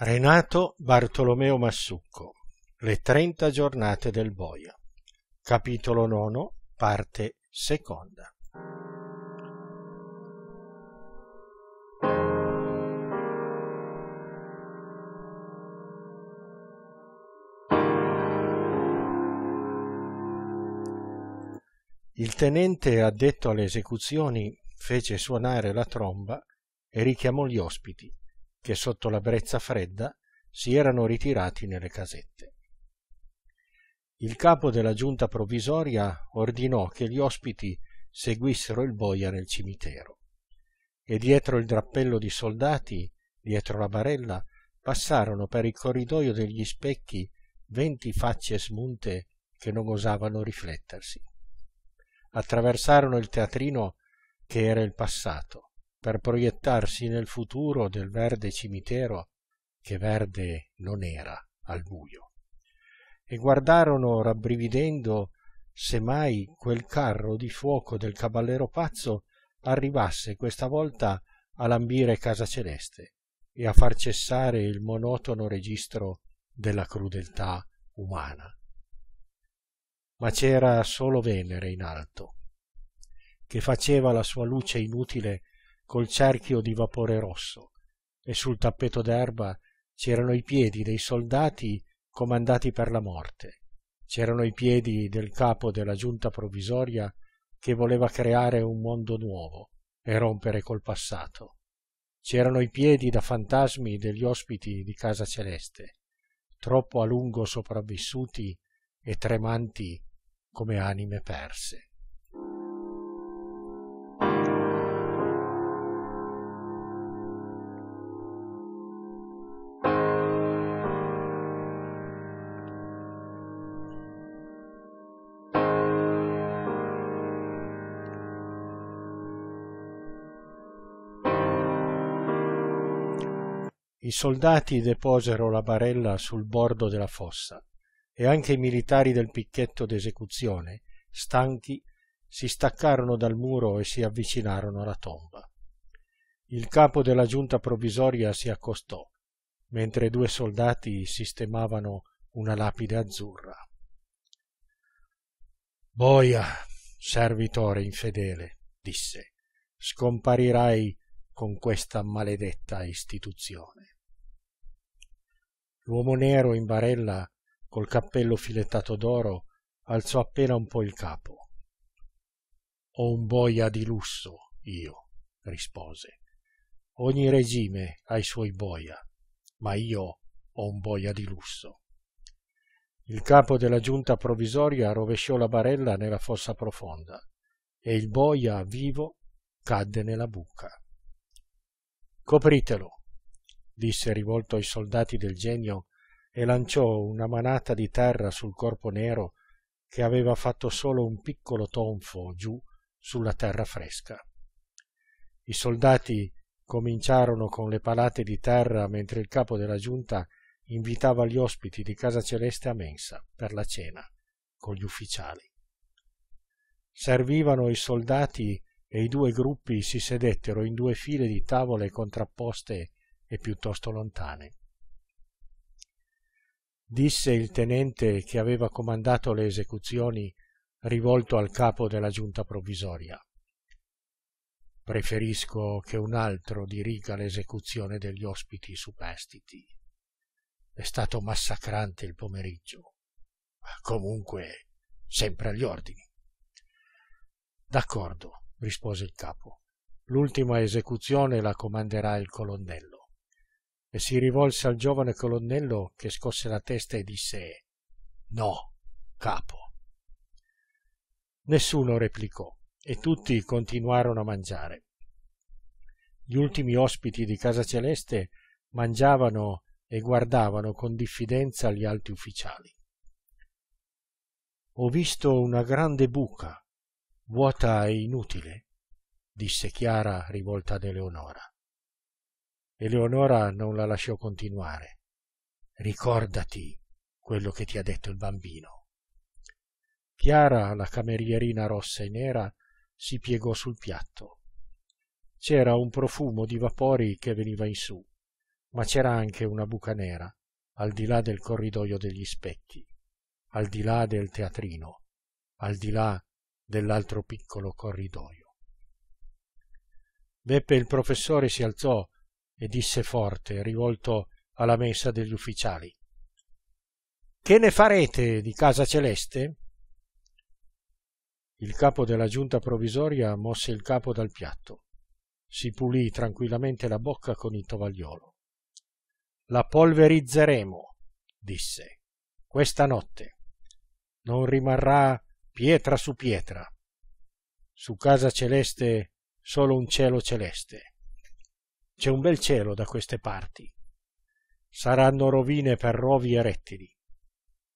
Renato Bartolomeo Massucco Le 30 giornate del boia Capitolo 9 Parte seconda Il tenente addetto alle esecuzioni fece suonare la tromba e richiamò gli ospiti che sotto la brezza fredda si erano ritirati nelle casette. Il capo della giunta provvisoria ordinò che gli ospiti seguissero il boia nel cimitero e dietro il drappello di soldati, dietro la barella, passarono per il corridoio degli specchi venti facce smunte che non osavano riflettersi. Attraversarono il teatrino che era il passato per proiettarsi nel futuro del verde cimitero che verde non era al buio. E guardarono rabbrividendo se mai quel carro di fuoco del cavallero pazzo arrivasse questa volta a lambire Casa Celeste e a far cessare il monotono registro della crudeltà umana. Ma c'era solo Venere in alto, che faceva la sua luce inutile col cerchio di vapore rosso e sul tappeto d'erba c'erano i piedi dei soldati comandati per la morte. C'erano i piedi del capo della giunta provvisoria che voleva creare un mondo nuovo e rompere col passato. C'erano i piedi da fantasmi degli ospiti di Casa Celeste, troppo a lungo sopravvissuti e tremanti come anime perse. I soldati deposero la barella sul bordo della fossa e anche i militari del picchetto d'esecuzione, stanchi, si staccarono dal muro e si avvicinarono alla tomba. Il capo della giunta provvisoria si accostò, mentre due soldati sistemavano una lapide azzurra. Boia, servitore infedele, disse, scomparirai con questa maledetta istituzione l'uomo nero in barella col cappello filettato d'oro alzò appena un po il capo ho un boia di lusso io rispose ogni regime ha i suoi boia ma io ho un boia di lusso il capo della giunta provvisoria rovesciò la barella nella fossa profonda e il boia vivo cadde nella buca. Copritelo, disse rivolto ai soldati del genio e lanciò una manata di terra sul corpo nero che aveva fatto solo un piccolo tonfo giù sulla terra fresca. I soldati cominciarono con le palate di terra mentre il capo della giunta invitava gli ospiti di Casa Celeste a mensa per la cena con gli ufficiali. Servivano i soldati e i due gruppi si sedettero in due file di tavole contrapposte e piuttosto lontane. Disse il tenente che aveva comandato le esecuzioni rivolto al capo della giunta provvisoria. Preferisco che un altro diriga l'esecuzione degli ospiti superstiti. È stato massacrante il pomeriggio. Comunque, sempre agli ordini. D'accordo, rispose il capo. L'ultima esecuzione la comanderà il colonnello e si rivolse al giovane colonnello che scosse la testa e disse No, capo. Nessuno replicò e tutti continuarono a mangiare. Gli ultimi ospiti di Casa Celeste mangiavano e guardavano con diffidenza gli altri ufficiali. Ho visto una grande buca, vuota e inutile, disse Chiara rivolta ad Eleonora. Eleonora non la lasciò continuare. Ricordati quello che ti ha detto il bambino. Chiara, la camerierina rossa e nera, si piegò sul piatto. C'era un profumo di vapori che veniva in su, ma c'era anche una buca nera, al di là del corridoio degli specchi, al di là del teatrino, al di là dell'altro piccolo corridoio. Beppe il professore si alzò e disse forte, rivolto alla messa degli ufficiali. Che ne farete di Casa Celeste? Il capo della giunta provvisoria mosse il capo dal piatto. Si pulì tranquillamente la bocca con il tovagliolo. La polverizzeremo, disse, questa notte. Non rimarrà pietra su pietra. Su casa celeste solo un cielo celeste. C'è un bel cielo da queste parti. Saranno rovine per rovi e rettili.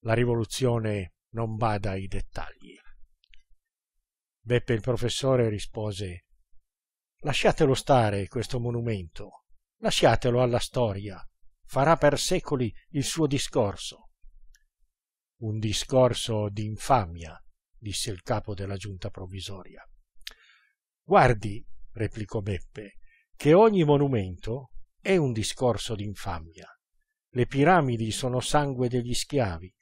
La rivoluzione non bada ai dettagli. Beppe il professore rispose Lasciatelo stare questo monumento, lasciatelo alla storia, farà per secoli il suo discorso. Un discorso d'infamia, disse il capo della giunta provvisoria. Guardi, replicò Beppe, che ogni monumento è un discorso d'infamia. Le piramidi sono sangue degli schiavi,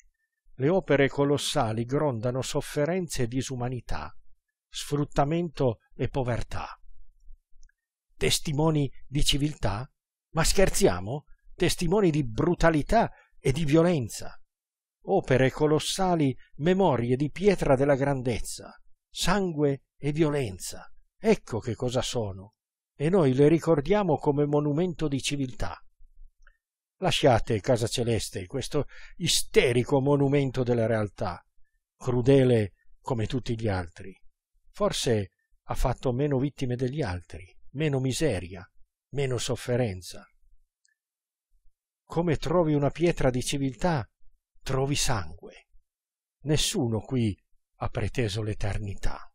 le opere colossali grondano sofferenze e disumanità, sfruttamento e povertà. Testimoni di civiltà? Ma scherziamo? Testimoni di brutalità e di violenza. Opere colossali, memorie di pietra della grandezza, sangue e violenza. Ecco che cosa sono e noi le ricordiamo come monumento di civiltà. Lasciate Casa Celeste, questo isterico monumento della realtà, crudele come tutti gli altri. Forse ha fatto meno vittime degli altri, meno miseria, meno sofferenza. Come trovi una pietra di civiltà, trovi sangue. Nessuno qui ha preteso l'eternità.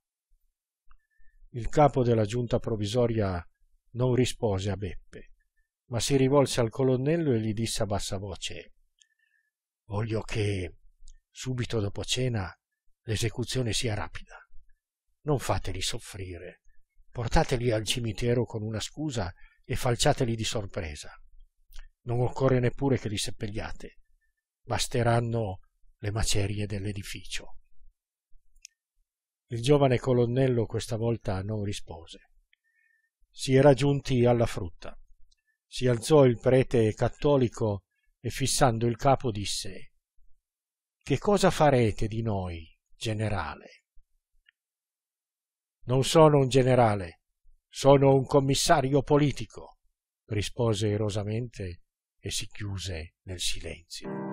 Il capo della giunta provvisoria non rispose a Beppe, ma si rivolse al colonnello e gli disse a bassa voce Voglio che subito dopo cena l'esecuzione sia rapida. Non fateli soffrire. Portateli al cimitero con una scusa e falciateli di sorpresa. Non occorre neppure che li seppelliate. Basteranno le macerie dell'edificio. Il giovane colonnello questa volta non rispose si era giunti alla frutta. Si alzò il prete cattolico e fissando il capo disse Che cosa farete di noi, generale? Non sono un generale, sono un commissario politico, rispose erosamente e si chiuse nel silenzio.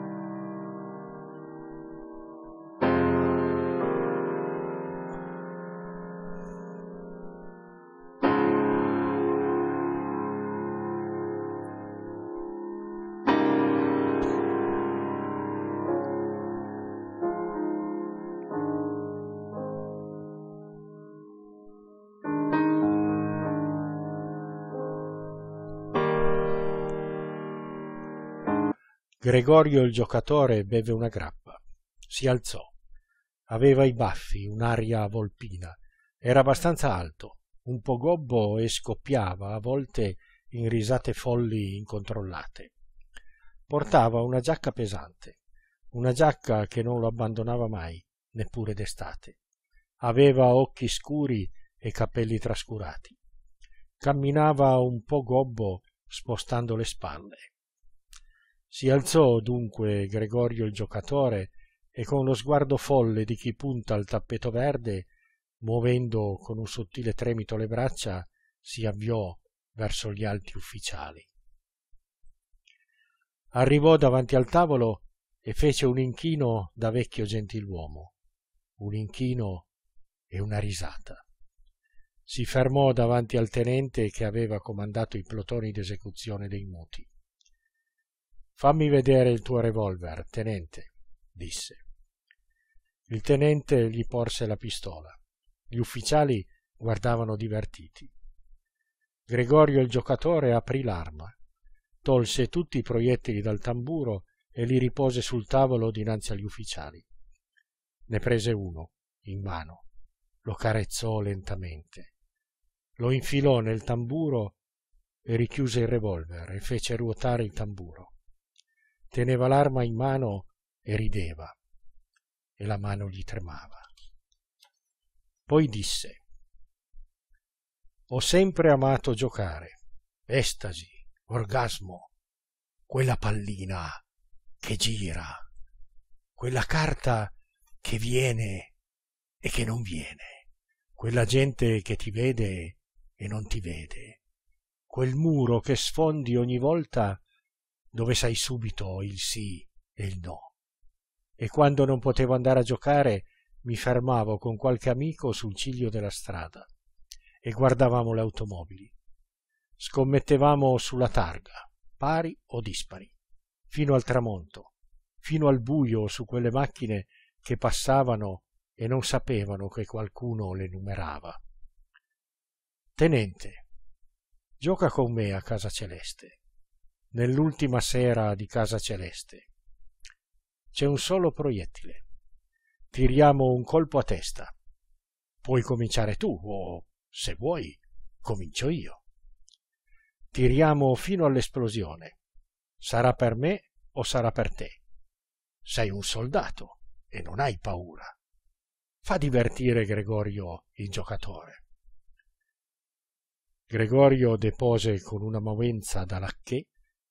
Gregorio il giocatore beve una grappa. Si alzò. Aveva i baffi, un'aria volpina. Era abbastanza alto, un po' gobbo e scoppiava a volte in risate folli incontrollate. Portava una giacca pesante, una giacca che non lo abbandonava mai, neppure d'estate. Aveva occhi scuri e capelli trascurati. Camminava un po' gobbo spostando le spalle. Si alzò dunque Gregorio il giocatore e con lo sguardo folle di chi punta al tappeto verde, muovendo con un sottile tremito le braccia, si avviò verso gli alti ufficiali. Arrivò davanti al tavolo e fece un inchino da vecchio gentiluomo, un inchino e una risata. Si fermò davanti al tenente che aveva comandato i plotoni d'esecuzione dei muti. Fammi vedere il tuo revolver, tenente, disse. Il tenente gli porse la pistola. Gli ufficiali guardavano divertiti. Gregorio il giocatore aprì l'arma, tolse tutti i proiettili dal tamburo e li ripose sul tavolo dinanzi agli ufficiali. Ne prese uno, in mano, lo carezzò lentamente, lo infilò nel tamburo e richiuse il revolver e fece ruotare il tamburo teneva l'arma in mano e rideva, e la mano gli tremava. Poi disse, Ho sempre amato giocare, estasi, orgasmo, quella pallina che gira, quella carta che viene e che non viene, quella gente che ti vede e non ti vede, quel muro che sfondi ogni volta dove sai subito il sì e il no. E quando non potevo andare a giocare mi fermavo con qualche amico sul ciglio della strada e guardavamo le automobili. Scommettevamo sulla targa, pari o dispari, fino al tramonto, fino al buio su quelle macchine che passavano e non sapevano che qualcuno le numerava. Tenente, gioca con me a casa celeste nell'ultima sera di Casa Celeste. C'è un solo proiettile. Tiriamo un colpo a testa. Puoi cominciare tu o, se vuoi, comincio io. Tiriamo fino all'esplosione. Sarà per me o sarà per te. Sei un soldato e non hai paura. Fa divertire Gregorio il giocatore. Gregorio depose con una movenza da lacchè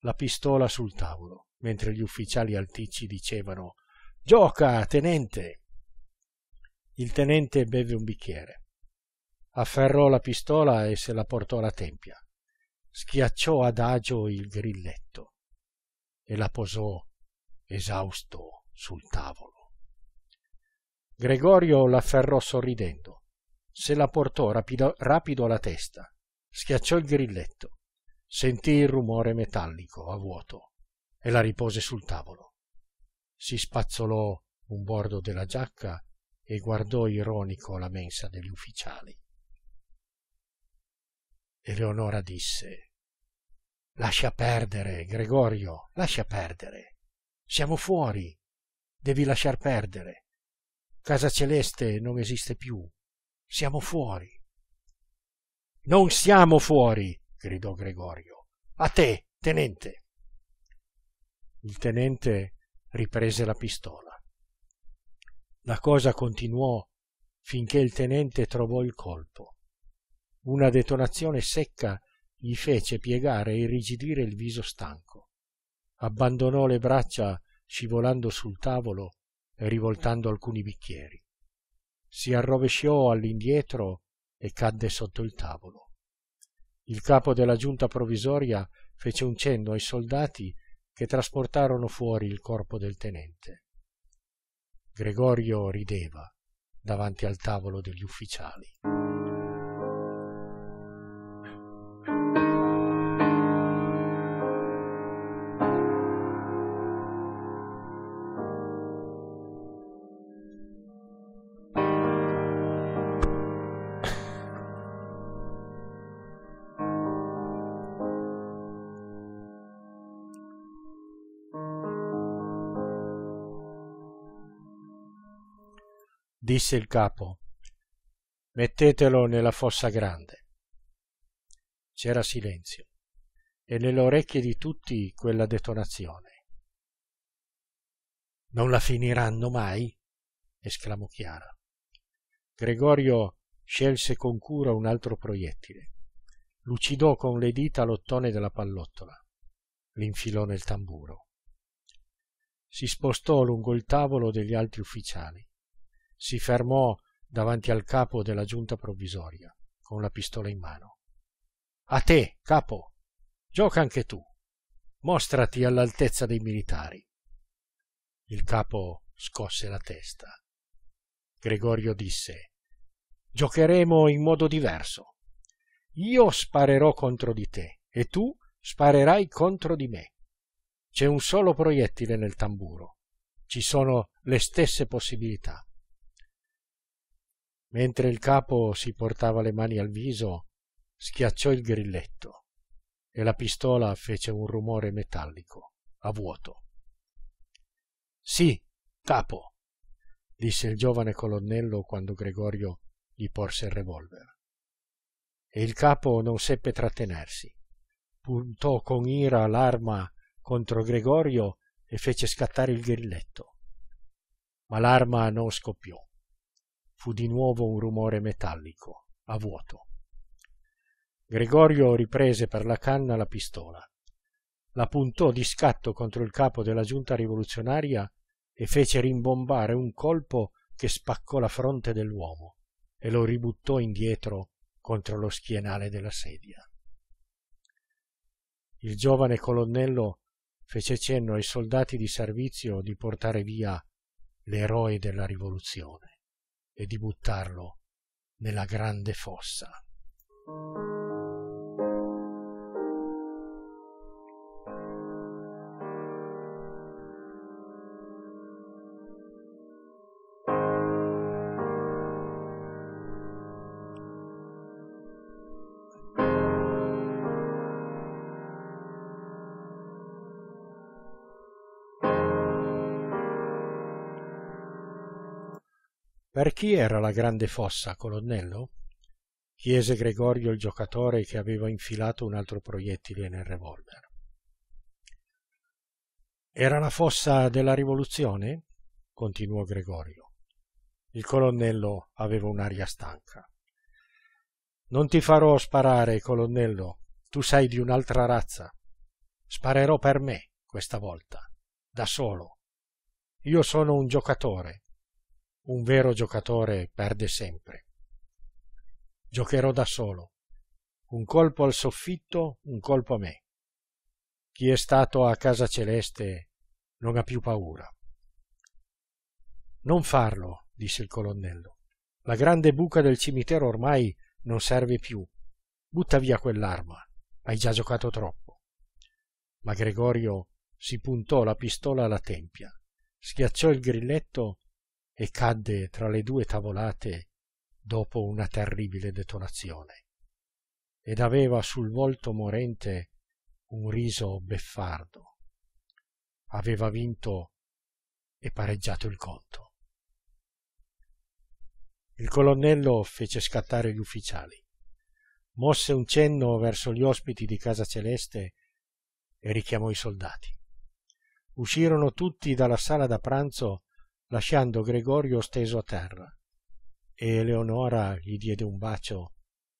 la pistola sul tavolo, mentre gli ufficiali alticci dicevano Gioca, tenente! Il tenente beve un bicchiere. Afferrò la pistola e se la portò alla tempia. Schiacciò adagio il grilletto e la posò esausto sul tavolo. Gregorio l'afferrò sorridendo, se la portò rapido, rapido alla testa, schiacciò il grilletto Sentì il rumore metallico a vuoto e la ripose sul tavolo. Si spazzolò un bordo della giacca e guardò ironico la mensa degli ufficiali. Eleonora disse Lascia perdere, Gregorio, lascia perdere. Siamo fuori. Devi lasciar perdere. Casa Celeste non esiste più. Siamo fuori. Non siamo fuori, gridò Gregorio. A te, tenente. Il tenente riprese la pistola. La cosa continuò finché il tenente trovò il colpo. Una detonazione secca gli fece piegare e irrigidire il viso stanco. Abbandonò le braccia scivolando sul tavolo e rivoltando alcuni bicchieri. Si arrovesciò all'indietro e cadde sotto il tavolo. Il capo della giunta provvisoria fece un cenno ai soldati che trasportarono fuori il corpo del tenente. Gregorio rideva davanti al tavolo degli ufficiali. disse il capo. Mettetelo nella fossa grande. C'era silenzio e nelle orecchie di tutti quella detonazione. Non la finiranno mai? esclamò Chiara. Gregorio scelse con cura un altro proiettile. Lucidò con le dita l'ottone della pallottola. L'infilò nel tamburo. Si spostò lungo il tavolo degli altri ufficiali si fermò davanti al capo della giunta provvisoria, con la pistola in mano. A te, capo, gioca anche tu. Mostrati all'altezza dei militari. Il capo scosse la testa. Gregorio disse Giocheremo in modo diverso. Io sparerò contro di te e tu sparerai contro di me. C'è un solo proiettile nel tamburo. Ci sono le stesse possibilità mentre il capo si portava le mani al viso, schiacciò il grilletto e la pistola fece un rumore metallico, a vuoto. Sì, capo, disse il giovane colonnello quando Gregorio gli porse il revolver. E il capo non seppe trattenersi. Puntò con ira l'arma contro Gregorio e fece scattare il grilletto. Ma l'arma non scoppiò fu di nuovo un rumore metallico, a vuoto. Gregorio riprese per la canna la pistola, la puntò di scatto contro il capo della giunta rivoluzionaria e fece rimbombare un colpo che spaccò la fronte dell'uomo e lo ributtò indietro contro lo schienale della sedia. Il giovane colonnello fece cenno ai soldati di servizio di portare via l'eroe della rivoluzione e di buttarlo nella grande fossa. per chi era la grande fossa colonnello chiese gregorio il giocatore che aveva infilato un altro proiettile nel revolver era la fossa della rivoluzione continuò gregorio il colonnello aveva un'aria stanca non ti farò sparare colonnello tu sei di un'altra razza sparerò per me questa volta da solo io sono un giocatore un vero giocatore perde sempre. Giocherò da solo. Un colpo al soffitto, un colpo a me. Chi è stato a casa celeste non ha più paura. Non farlo, disse il colonnello. La grande buca del cimitero ormai non serve più. Butta via quell'arma. Hai già giocato troppo. Ma Gregorio si puntò la pistola alla tempia, schiacciò il grilletto e cadde tra le due tavolate dopo una terribile detonazione ed aveva sul volto morente un riso beffardo. Aveva vinto e pareggiato il conto. Il colonnello fece scattare gli ufficiali, mosse un cenno verso gli ospiti di Casa Celeste e richiamò i soldati. Uscirono tutti dalla sala da pranzo lasciando Gregorio steso a terra. E Eleonora gli diede un bacio,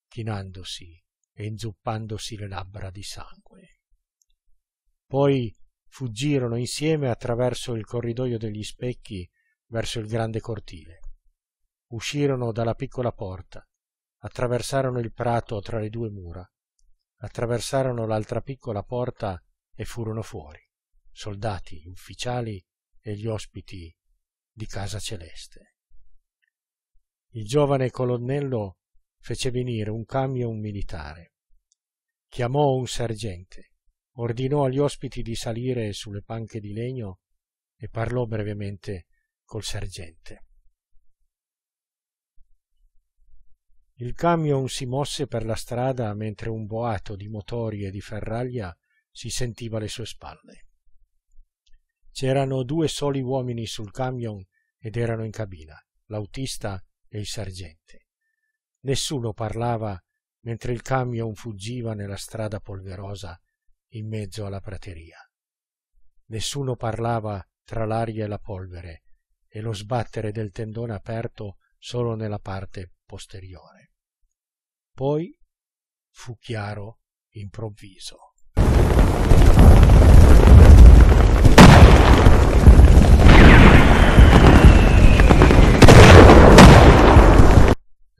chinandosi e inzuppandosi le labbra di sangue. Poi fuggirono insieme attraverso il corridoio degli specchi verso il grande cortile. Uscirono dalla piccola porta, attraversarono il prato tra le due mura, attraversarono l'altra piccola porta e furono fuori, soldati, ufficiali e gli ospiti di casa celeste. Il giovane colonnello fece venire un camion militare. Chiamò un sergente, ordinò agli ospiti di salire sulle panche di legno e parlò brevemente col sergente. Il camion si mosse per la strada mentre un boato di motori e di ferraglia si sentiva alle sue spalle. C'erano due soli uomini sul camion ed erano in cabina l'autista e il sergente. Nessuno parlava mentre il camion fuggiva nella strada polverosa in mezzo alla prateria. Nessuno parlava tra l'aria e la polvere e lo sbattere del tendone aperto solo nella parte posteriore. Poi fu chiaro improvviso.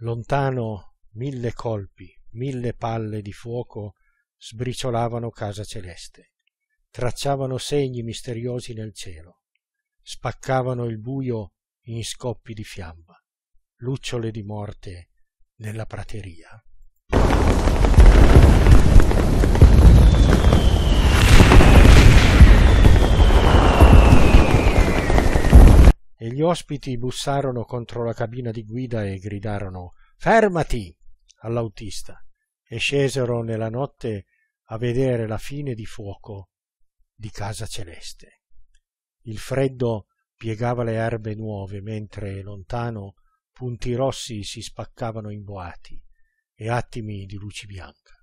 lontano mille colpi, mille palle di fuoco sbriciolavano casa celeste, tracciavano segni misteriosi nel cielo, spaccavano il buio in scoppi di fiamma, lucciole di morte nella prateria. e gli ospiti bussarono contro la cabina di guida e gridarono Fermati! all'autista e scesero nella notte a vedere la fine di fuoco di Casa Celeste. Il freddo piegava le erbe nuove mentre lontano punti rossi si spaccavano in boati e attimi di luci bianca.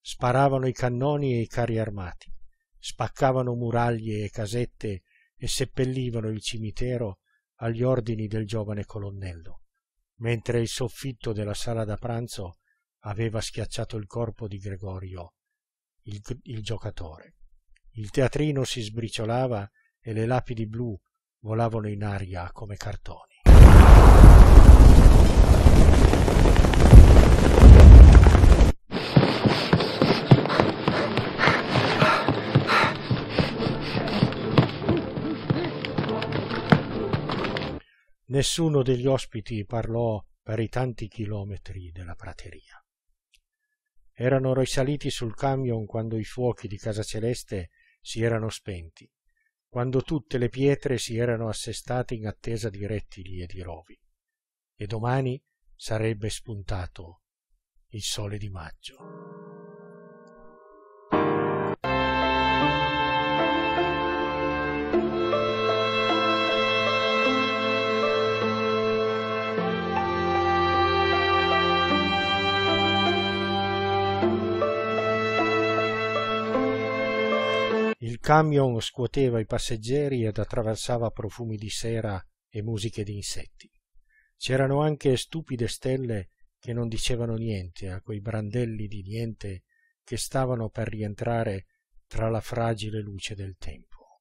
Sparavano i cannoni e i carri armati, spaccavano muraglie e casette e seppellivano il cimitero agli ordini del giovane colonnello, mentre il soffitto della sala da pranzo aveva schiacciato il corpo di Gregorio, il, il giocatore. Il teatrino si sbriciolava e le lapidi blu volavano in aria come cartoni. Nessuno degli ospiti parlò per i tanti chilometri della prateria. Erano risaliti sul camion quando i fuochi di Casa Celeste si erano spenti, quando tutte le pietre si erano assestate in attesa di rettili e di rovi. E domani sarebbe spuntato il sole di maggio. camion scuoteva i passeggeri ed attraversava profumi di sera e musiche di insetti. C'erano anche stupide stelle che non dicevano niente a quei brandelli di niente che stavano per rientrare tra la fragile luce del tempo.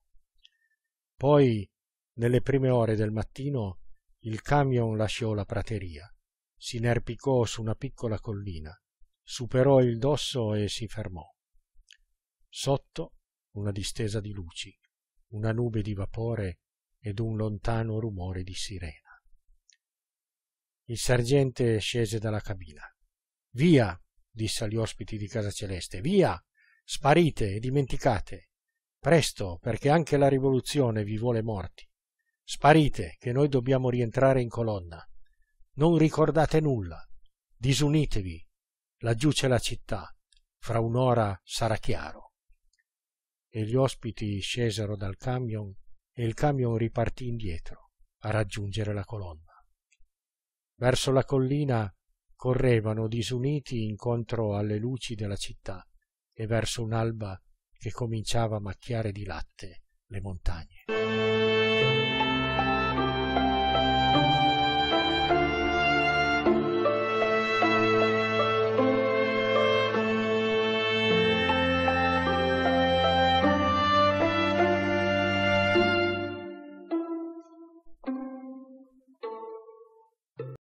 Poi, nelle prime ore del mattino, il camion lasciò la prateria, si inerpicò su una piccola collina, superò il dosso e si fermò. Sotto, una distesa di luci, una nube di vapore ed un lontano rumore di sirena. Il sergente scese dalla cabina. Via, disse agli ospiti di Casa Celeste, via, sparite e dimenticate. Presto, perché anche la rivoluzione vi vuole morti. Sparite, che noi dobbiamo rientrare in colonna. Non ricordate nulla. Disunitevi. Laggiù c'è la città. Fra un'ora sarà chiaro e gli ospiti scesero dal camion e il camion ripartì indietro a raggiungere la colonna. Verso la collina correvano disuniti incontro alle luci della città e verso un'alba che cominciava a macchiare di latte le montagne.